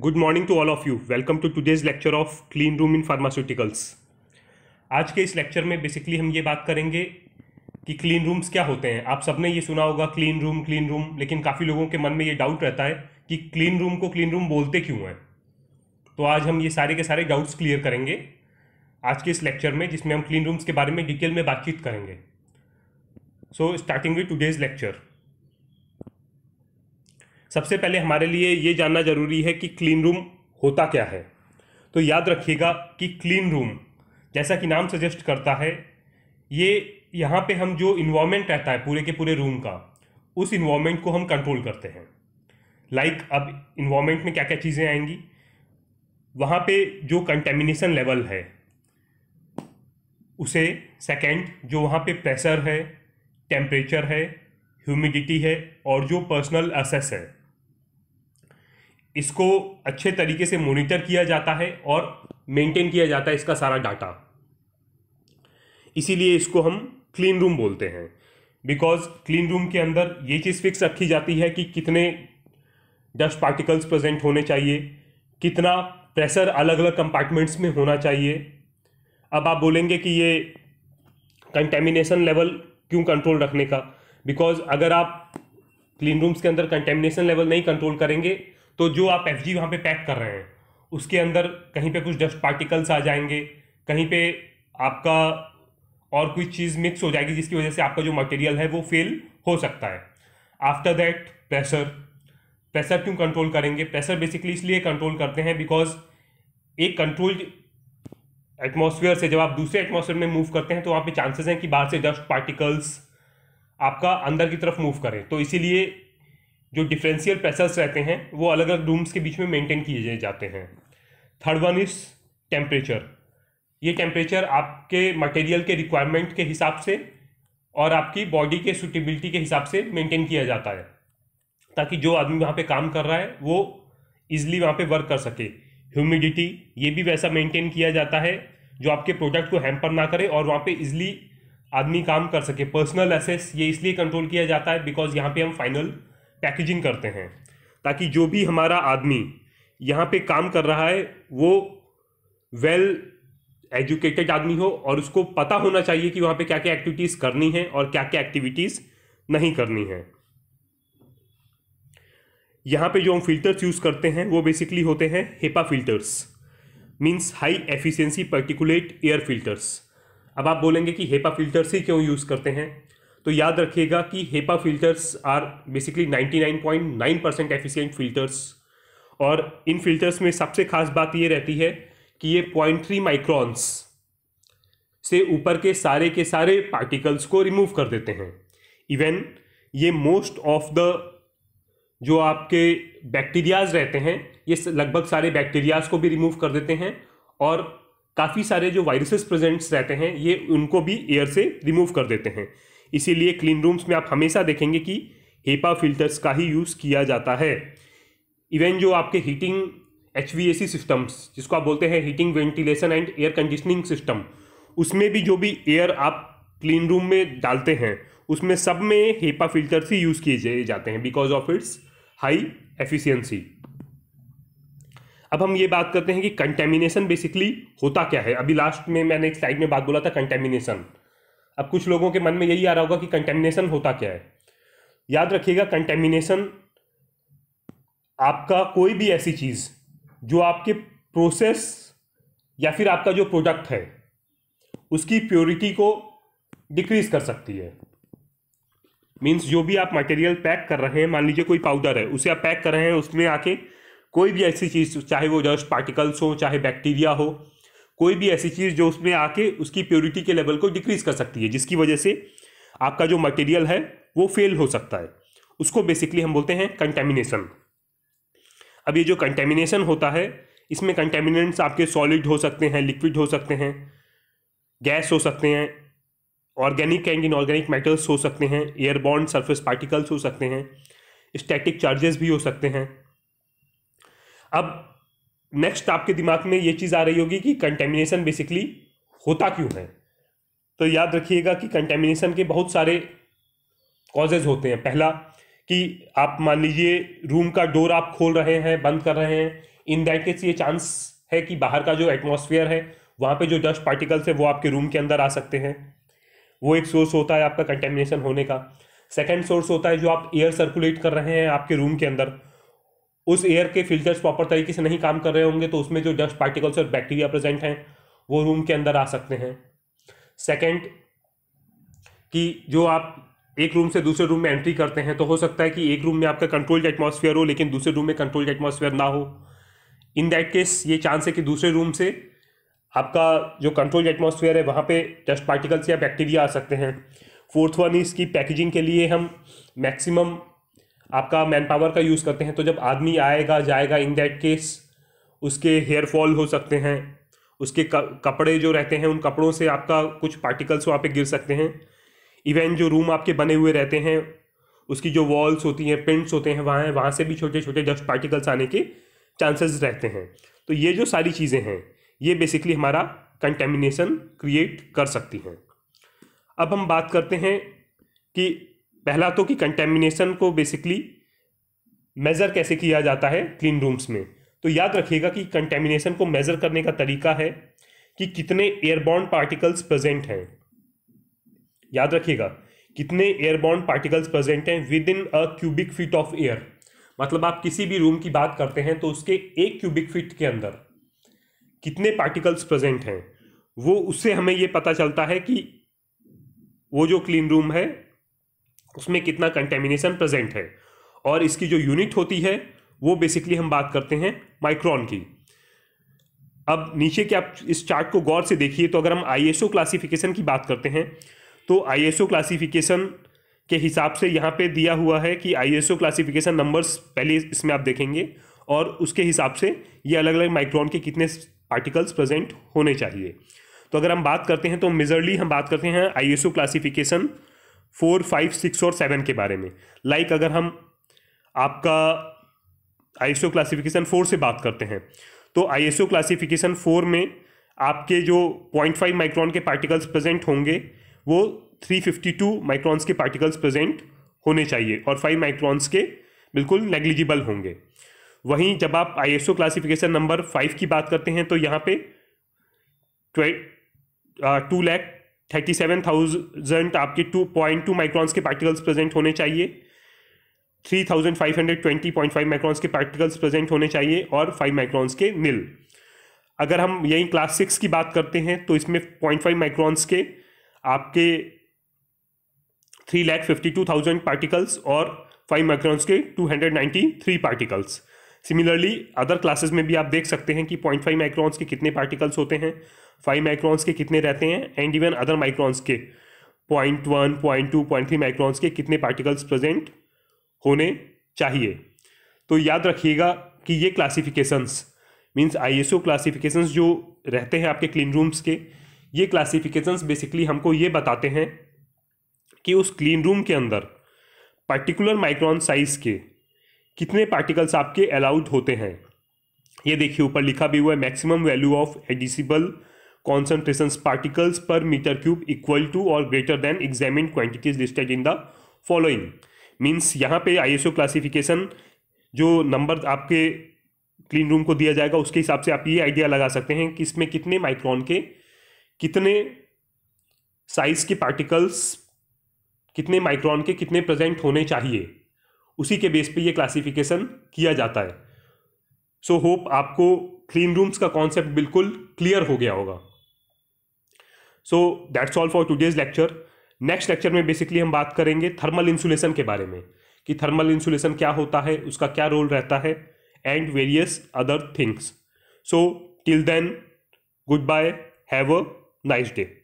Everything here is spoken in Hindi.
good morning to all of you welcome to today's lecture of clean room in pharmaceuticals आज के इस लेक्चर में बेसिकली हम ये बात करेंगे कि क्लीन रूम्स क्या होते हैं आप सबने ये सुना होगा क्लीन रूम क्लीन रूम लेकिन काफ़ी लोगों के मन में ये डाउट रहता है कि क्लीन रूम को क्लीन रूम बोलते क्यों हैं तो आज हम ये सारे के सारे डाउट्स क्लियर करेंगे आज के इस लेक्चर में जिसमें हम क्लीन रूम्स के बारे में डिटेल में बातचीत करेंगे so starting with today's lecture सबसे पहले हमारे लिए ये जानना ज़रूरी है कि क्लीन रूम होता क्या है तो याद रखिएगा कि क्लीन रूम जैसा कि नाम सजेस्ट करता है ये यहाँ पे हम जो इन्वामेंट रहता है पूरे के पूरे रूम का उस इन्वामेंट को हम कंट्रोल करते हैं लाइक like, अब इन्वामेंट में क्या क्या चीज़ें आएंगी वहाँ पे जो कंटेमिनेशन लेवल है उसे सेकंड जो वहाँ पे प्रेशर है टेम्परेचर है ह्यूमिडिटी है और जो पर्सनल असेस है इसको अच्छे तरीके से मोनिटर किया जाता है और मेंटेन किया जाता है इसका सारा डाटा इसीलिए इसको हम क्लीन रूम बोलते हैं बिकॉज क्लीन रूम के अंदर ये चीज़ फिक्स रखी जाती है कि कितने डस्ट पार्टिकल्स प्रेजेंट होने चाहिए कितना प्रेशर अलग अलग कंपार्टमेंट्स में होना चाहिए अब आप बोलेंगे कि ये कंटेमिनेशन लेवल क्यों कंट्रोल रखने का बिकॉज अगर आप क्लीन रूम्स के अंदर कंटेमिनेशन लेवल नहीं कंट्रोल करेंगे तो जो आप एफ जी वहाँ पर पैक कर रहे हैं उसके अंदर कहीं पे कुछ डस्ट पार्टिकल्स आ जाएंगे कहीं पे आपका और कोई चीज़ मिक्स हो जाएगी जिसकी वजह से आपका जो मटेरियल है वो फेल हो सकता है आफ्टर दैट प्रेशर प्रेशर क्यों कंट्रोल करेंगे प्रेशर बेसिकली इसलिए कंट्रोल करते हैं बिकॉज एक कंट्रोल्ड एटमॉस्फेयर से जब आप दूसरे एटमॉस्फेयर में मूव करते हैं तो वहाँ पे चांसेस हैं कि बाहर से डस्ट पार्टिकल्स आपका अंदर की तरफ मूव करें तो इसीलिए जो डिफरेंशियल प्रेशर्स रहते हैं वो अलग अलग रूम्स के बीच में मेंटेन किए जाते हैं थर्ड वन इज टेम्परेचर ये टेम्परेचर आपके मटेरियल के रिक्वायरमेंट के हिसाब से और आपकी बॉडी के सुटेबिलिटी के हिसाब से मेंटेन किया जाता है ताकि जो आदमी वहाँ पे काम कर रहा है वो इजिली वहाँ पे वर्क कर सके ह्यूमिडिटी ये भी वैसा मेंटेन किया जाता है जो आपके प्रोडक्ट को हैम्पर ना करे और वहाँ पे इजिली आदमी काम कर सके पर्सनल एसेस ये इसलिए कंट्रोल किया जाता है बिकॉज यहाँ पे हम फाइनल पैकेजिंग करते हैं ताकि जो भी हमारा आदमी यहाँ पे काम कर रहा है वो वेल एजुकेटेड आदमी हो और उसको पता होना चाहिए कि वहाँ पे क्या क्या एक्टिविटीज़ करनी है और क्या क्या एक्टिविटीज़ नहीं करनी है यहाँ पे जो हम फिल्टर्स यूज़ करते हैं वो बेसिकली होते हैं HEPA filters means high efficiency particulate air filters अब आप बोलेंगे कि हेपा फिल्टर से क्यों यूज़ करते हैं तो याद रखिएगा कि HEPA filters are basically 99.9 percent efficient filters और इन फिल्टर्स में सबसे खास बात ये रहती है कि ये पॉइंट थ्री माइक्रॉन्स से ऊपर के सारे के सारे पार्टिकल्स को रिमूव कर देते हैं इवन ये मोस्ट ऑफ द जो आपके बैक्टीरियाज रहते हैं ये लगभग सारे बैक्टीरियाज को भी रिमूव कर देते हैं और काफ़ी सारे जो वायरसेस प्रेजेंट्स रहते हैं ये उनको भी एयर से रिमूव कर देते हैं इसीलिए क्लीन रूम्स में आप हमेशा देखेंगे कि हेपा फिल्टर्स का ही यूज़ किया जाता है इवन जो आपके हीटिंग एच सिस्टम्स जिसको आप बोलते हैं heating ventilation and air conditioning system उसमें भी जो भी एयर आप क्लीन रूम में डालते हैं उसमें सब में हेपा फिल्टर्स ही यूज़ किए जाते हैं because of its high efficiency अब हम ये बात करते हैं कि कंटेमिनेशन बेसिकली होता क्या है अभी लास्ट में मैंने एक स्लाइड में बात बोला था कंटेमिनेशन अब कुछ लोगों के मन में यही आ रहा होगा कि कंटेमिनेशन होता क्या है याद रखिएगा कंटेमिनेशन आपका कोई भी ऐसी चीज़ जो आपके प्रोसेस या फिर आपका जो प्रोडक्ट है उसकी प्योरिटी को डिक्रीज कर सकती है मीन्स जो भी आप मटेरियल पैक कर रहे हैं मान लीजिए कोई पाउडर है उसे आप पैक कर रहे हैं उसमें आके कोई भी ऐसी चीज़ चाहे वो जस्ट पार्टिकल्स हो चाहे बैक्टीरिया हो कोई भी ऐसी चीज़ जो उसमें आके उसकी प्योरिटी के लेवल को डिक्रीज कर सकती है जिसकी वजह से आपका जो मटेरियल है वो फेल हो सकता है उसको बेसिकली हम बोलते हैं कंटेमिनेशन अब ये जो कंटेमिनेशन होता है इसमें कंटेमिनेंट्स आपके सॉलिड हो सकते हैं लिक्विड हो सकते हैं गैस हो सकते हैं ऑर्गेनिक एंड इनऑर्गेनिक मेटल्स हो सकते हैं एयरबॉन्ड सरफेस पार्टिकल्स हो सकते हैं स्टैटिक चार्जेस भी हो सकते हैं अब नेक्स्ट आपके दिमाग में ये चीज़ आ रही होगी कि कंटेमिनेशन बेसिकली होता क्यों है तो याद रखिएगा कि कंटेमिनेशन के बहुत सारे कॉजेज होते हैं पहला कि आप मान लीजिए रूम का डोर आप खोल रहे हैं बंद कर रहे हैं इन दैट केस ये चांस है कि बाहर का जो एटमोसफियर है वहाँ पे जो डस्ट पार्टिकल्स है वो आपके रूम के अंदर आ सकते हैं वो एक सोर्स होता है आपका कंटेमिनेशन होने का सेकेंड सोर्स होता है जो आप एयर सर्कुलेट कर रहे हैं आपके रूम के अंदर उस एयर के फिल्टर्स प्रॉपर तरीके से नहीं काम कर रहे होंगे तो उसमें जो डस्ट पार्टिकल्स और बैक्टीरिया प्रेजेंट हैं वो रूम के अंदर आ सकते हैं सेकंड कि जो आप एक रूम से दूसरे रूम में एंट्री करते हैं तो हो सकता है कि एक रूम में आपका कंट्रोल्ड एटमॉस्फेयर हो लेकिन दूसरे रूम में कंट्रोल्ड एटमॉस्फेयर ना हो इन दैट केस ये चांस है कि दूसरे रूम से आपका जो कंट्रोल्ड एटमॉस्फेयर है वहाँ पे डस्ट पार्टिकल्स या बैक्टीरिया आ सकते हैं फोर्थ वन इसकी पैकेजिंग के लिए हम मैक्सिमम आपका मैन पावर का यूज़ करते हैं तो जब आदमी आएगा जाएगा इन दैट केस उसके हेयर फॉल हो सकते हैं उसके कपड़े जो रहते हैं उन कपड़ों से आपका कुछ पार्टिकल्स वहाँ पे गिर सकते हैं इवन जो रूम आपके बने हुए रहते हैं उसकी जो वॉल्स होती हैं पेंट्स होते हैं वहाँ वहाँ से भी छोटे छोटे डस्ट पार्टिकल्स आने के चांसेस रहते हैं तो ये जो सारी चीज़ें हैं ये बेसिकली हमारा कंटेमिनेशन क्रिएट कर सकती हैं अब हम बात करते हैं कि पहला तो कि कंटेमिनेशन को बेसिकली मेज़र कैसे किया जाता है क्लीन रूम्स में तो याद रखिएगा कि कंटेमिनेशन को मेज़र करने का तरीका है कि कितने एयरबॉन्ड पार्टिकल्स प्रेजेंट हैं याद रखिएगा कितने एयरबॉन्ड पार्टिकल्स प्रेजेंट हैं within a cubic feet of air मतलब आप किसी भी रूम की बात करते हैं तो उसके एक क्यूबिक फीट के अंदर कितने पार्टिकल्स प्रेजेंट हैं वो उससे हमें ये पता चलता है कि वो जो क्लीन रूम है उसमें कितना कंटेमिनेशन प्रेजेंट है और इसकी जो यूनिट होती है वो बेसिकली हम बात करते हैं माइक्रॉन की अब नीचे के आप इस चार्ट को गौर से देखिए तो अगर हम आईएसओ क्लासिफिकेशन की बात करते हैं तो आईएसओ क्लासिफिकेशन के हिसाब से यहाँ पे दिया हुआ है कि आईएसओ क्लासिफिकेशन नंबर्स पहले इसमें आप देखेंगे और उसके हिसाब से ये अलग अलग माइक्रॉन के कितने पार्टिकल्स प्रेजेंट होने चाहिए तो अगर हम बात करते हैं तो मेजरली हम बात करते हैं I classification four five six और सेवन के बारे में लाइक like अगर हम आपका आई क्लासिफिकेशन फोर से बात करते हैं तो आई क्लासिफिकेशन फोर में आपके जो पॉइंट फाइव माइक्रॉन के पार्टिकल्स प्रेजेंट होंगे वो थ्री फिफ्टी टू माइक्रॉन्स के पार्टिकल्स प्रेजेंट होने चाहिए और फाइव माइक्रॉन्स के बिल्कुल नेग्लिजिबल होंगे वहीं जब आप आई क्लासिफिकेशन नंबर फाइव की बात करते हैं तो यहाँ पे two lakh thirty seven thousand आपके टू पॉइंट टू माइक्रॉन्स के पार्टिकल्स प्रेजेंट होने चाहिए three thousand five hundred twenty point five microns के पार्टिकल्स प्रेजेंट होने चाहिए और फाइव माइक्रॉन्स के निल अगर हम यही क्लास सिक्स की बात करते हैं तो इसमें पॉइंट फाइव माइक्रॉन्स के आपके three lakh fifty two thousand particles और फाइव माइक्रॉन्स के two hundred ninety three particles similarly other classes में भी आप देख सकते हैं कि पॉइंट फाइव माइक्रॉन्स के कितने पार्टिकल्स होते हैं फाइव माइक्रॉन्स के कितने रहते हैं एंड इवन अदर माइक्रॉन्स के point one point two point three microns के कितने पार्टिकल्स प्रेजेंट होने चाहिए तो याद रखिएगा कि ये classifications means I S O classifications जो रहते हैं आपके क्लीन रूम्स के ये क्लासिफिकेशंस बेसिकली हमको ये बताते हैं कि उस क्लीन रूम के अंदर पर्टिकुलर माइक्रॉन साइज के कितने पार्टिकल्स आपके अलाउड होते हैं ये देखिए ऊपर लिखा भी हुआ है maximum value of admissible concentration particles per meter cube equal to और greater than examine quantities listed in the following means यहाँ पे आई क्लासिफिकेशन जो नंबर आपके क्लीन रूम को दिया जाएगा उसके हिसाब से आप ये आइडिया लगा सकते हैं कि इसमें कितने माइक्रोन के कितने साइज के पार्टिकल्स कितने माइक्रोन के कितने प्रेजेंट होने चाहिए उसी के बेस पे ये क्लासिफिकेशन किया जाता है सो so, होप आपको क्लीन रूम्स का कॉन्सेप्ट बिल्कुल क्लियर हो गया होगा so that's all for today's lecture next lecture में बेसिकली हम बात करेंगे थर्मल इंसुलेशन के बारे में कि थर्मल इंसुलेशन क्या होता है उसका क्या रोल रहता है and various other things so till then goodbye have a nice day